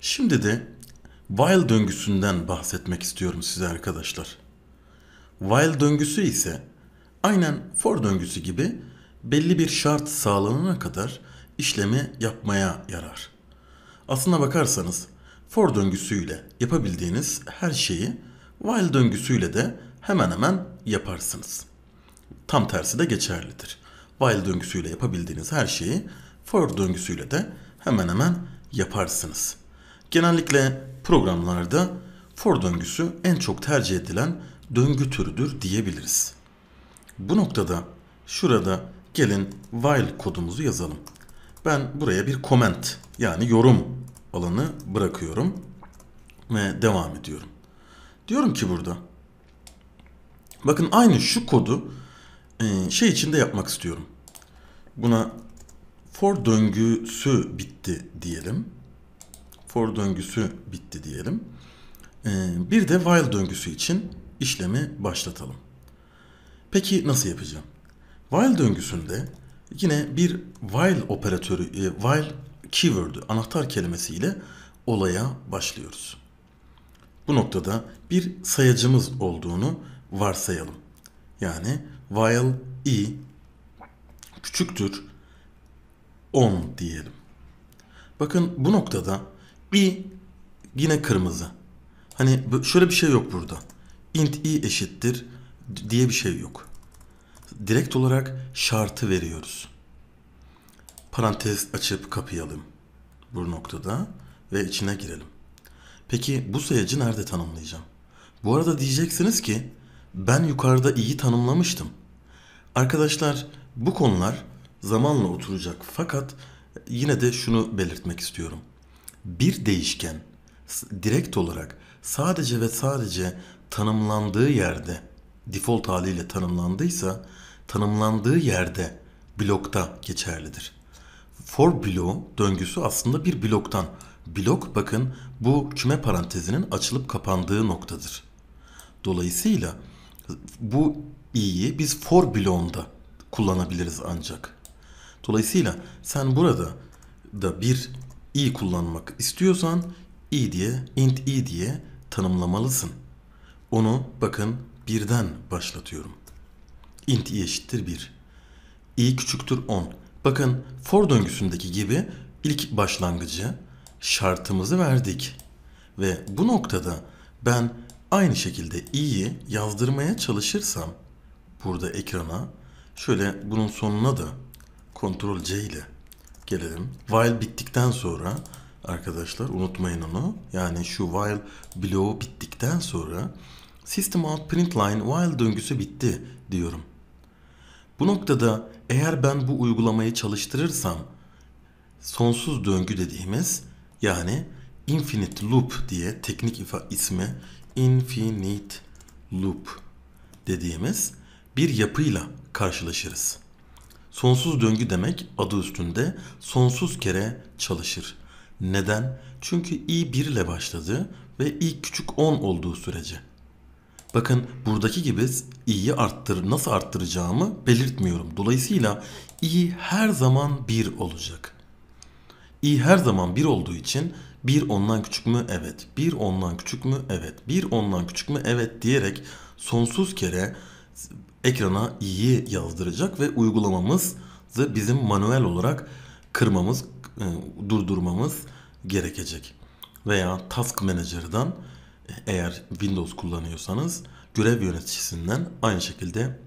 Şimdi de while döngüsünden bahsetmek istiyorum size arkadaşlar. While döngüsü ise aynen for döngüsü gibi belli bir şart sağlanana kadar işlemi yapmaya yarar. Aslına bakarsanız for döngüsüyle yapabildiğiniz her şeyi while döngüsüyle de hemen hemen yaparsınız. Tam tersi de geçerlidir. While döngüsüyle yapabildiğiniz her şeyi for döngüsüyle de hemen hemen yaparsınız. Genellikle programlarda for döngüsü en çok tercih edilen döngü türüdür diyebiliriz. Bu noktada şurada gelin while kodumuzu yazalım. Ben buraya bir comment yani yorum alanı bırakıyorum ve devam ediyorum. Diyorum ki burada bakın aynı şu kodu e, şey içinde yapmak istiyorum. Buna for döngüsü bitti diyelim for döngüsü bitti diyelim. Ee, bir de while döngüsü için işlemi başlatalım. Peki nasıl yapacağım? While döngüsünde yine bir while operatörü, e, while keyword'ü, anahtar kelimesiyle olaya başlıyoruz. Bu noktada bir sayacımız olduğunu varsayalım. Yani while i küçüktür 10 diyelim. Bakın bu noktada i yine kırmızı. Hani şöyle bir şey yok burada. int i eşittir diye bir şey yok. Direkt olarak şartı veriyoruz. Parantez açıp kapayalım bu noktada ve içine girelim. Peki bu sayacı nerede tanımlayacağım? Bu arada diyeceksiniz ki ben yukarıda i'yi tanımlamıştım. Arkadaşlar bu konular zamanla oturacak fakat yine de şunu belirtmek istiyorum bir değişken direkt olarak sadece ve sadece tanımlandığı yerde default haliyle tanımlandıysa tanımlandığı yerde blokta geçerlidir. For bloğu döngüsü aslında bir bloktan. Blok bakın bu küme parantezinin açılıp kapandığı noktadır. Dolayısıyla bu i'yi biz for bloğunda kullanabiliriz ancak. Dolayısıyla sen burada da bir i kullanmak istiyorsan i diye int i diye tanımlamalısın. Onu bakın birden başlatıyorum. int i eşittir 1. i küçüktür 10. Bakın for döngüsündeki gibi ilk başlangıcı şartımızı verdik. Ve bu noktada ben aynı şekilde i'yi yazdırmaya çalışırsam burada ekrana şöyle bunun sonuna da Ctrl C ile gelelim. While bittikten sonra arkadaşlar unutmayın onu. Yani şu while bloğu bittikten sonra system out print line while döngüsü bitti diyorum. Bu noktada eğer ben bu uygulamayı çalıştırırsam sonsuz döngü dediğimiz yani infinite loop diye teknik ifa ismi infinite loop dediğimiz bir yapıyla karşılaşırız. Sonsuz döngü demek adı üstünde sonsuz kere çalışır. Neden? Çünkü i 1 ile başladı ve i küçük 10 olduğu sürece. Bakın buradaki gibi i'yi arttır, nasıl arttıracağımı belirtmiyorum. Dolayısıyla i her zaman 1 olacak. i her zaman 1 olduğu için 1 ondan küçük mü? Evet. 1 ondan küçük mü? Evet. 1 ondan küçük mü? Evet diyerek sonsuz kere ekrana i'yi yazdıracak ve uygulamamızı bizim manuel olarak kırmamız, e, durdurmamız gerekecek. Veya Task Manager'dan e, eğer Windows kullanıyorsanız görev yöneticisinden aynı şekilde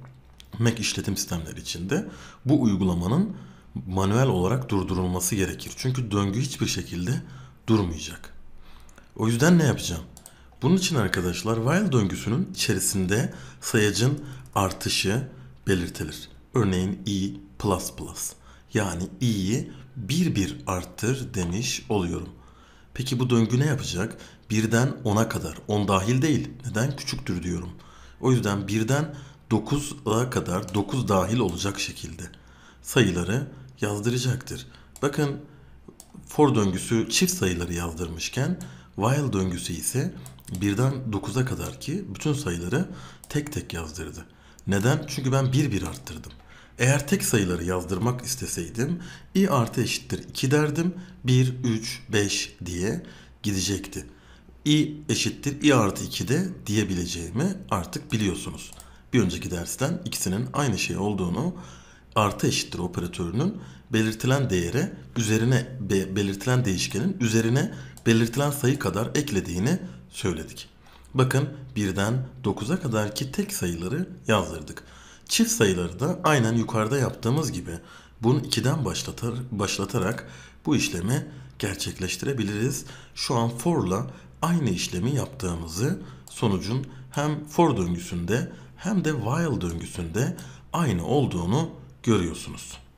Mac işletim sistemleri içinde bu uygulamanın manuel olarak durdurulması gerekir. Çünkü döngü hiçbir şekilde durmayacak. O yüzden ne yapacağım? Bunun için arkadaşlar while döngüsünün içerisinde sayacın artışı belirtilir. Örneğin i++ yani i'yi bir bir arttır demiş oluyorum. Peki bu döngü ne yapacak? Birden 10'a kadar. 10 dahil değil. Neden? Küçüktür diyorum. O yüzden birden 9'a kadar 9 dahil olacak şekilde sayıları yazdıracaktır. Bakın for döngüsü çift sayıları yazdırmışken while döngüsü ise Birden 9'a kadar ki bütün sayıları tek tek yazdırdı. Neden? Çünkü ben bir bir arttırdım. Eğer tek sayıları yazdırmak isteseydim i artı eşittir 2 derdim 1, 3, 5 diye gidecekti. i eşittir i artı 2 de diyebileceğimi artık biliyorsunuz. Bir önceki dersten ikisinin aynı şey olduğunu artı eşittir operatörünün belirtilen değere üzerine be, belirtilen değişkenin üzerine belirtilen sayı kadar eklediğini söyledik. Bakın birden 9'a kadarki tek sayıları yazdırdık. Çift sayıları da aynen yukarıda yaptığımız gibi bunu 2'den başlatar, başlatarak bu işlemi gerçekleştirebiliriz. Şu an for'la aynı işlemi yaptığımızı sonucun hem for döngüsünde hem de while döngüsünde aynı olduğunu görüyorsunuz.